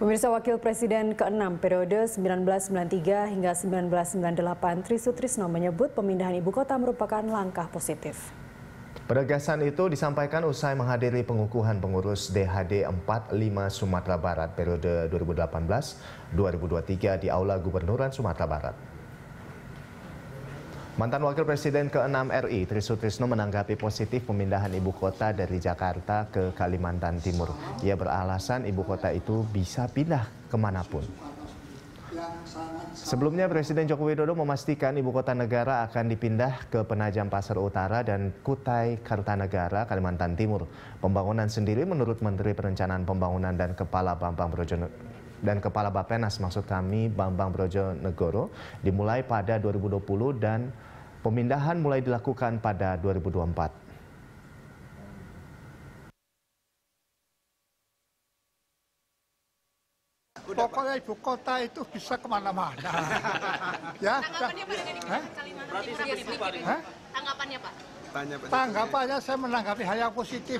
Pemirsa Wakil Presiden ke-6 periode 1993 hingga 1998 Trisutrisno menyebut pemindahan ibu kota merupakan langkah positif. Penegasan itu disampaikan usai menghadiri pengukuhan pengurus DHD 45 Sumatera Barat periode 2018-2023 di Aula Gubernuran Sumatera Barat. Mantan Wakil Presiden ke-6 RI Tri Sutrisno menanggapi positif pemindahan ibu kota dari Jakarta ke Kalimantan Timur. Ia beralasan ibu kota itu bisa pindah kemanapun. Sebelumnya Presiden Joko Widodo memastikan ibu kota negara akan dipindah ke Penajam Pasar Utara dan Kutai Kartanegara, Kalimantan Timur. Pembangunan sendiri menurut Menteri Perencanaan Pembangunan dan Kepala Bambang Brojonegoro dan Kepala Bapenas maksud kami Bambang Brojonegoro dimulai pada 2020 dan Pemindahan mulai dilakukan pada 2024. pokoknya ibu kota itu bisa kemana-mana. ya. Tanggapannya ya. Pak Hah? Tanggapannya Pak. Tanggapannya saya menanggapi hal yang positif.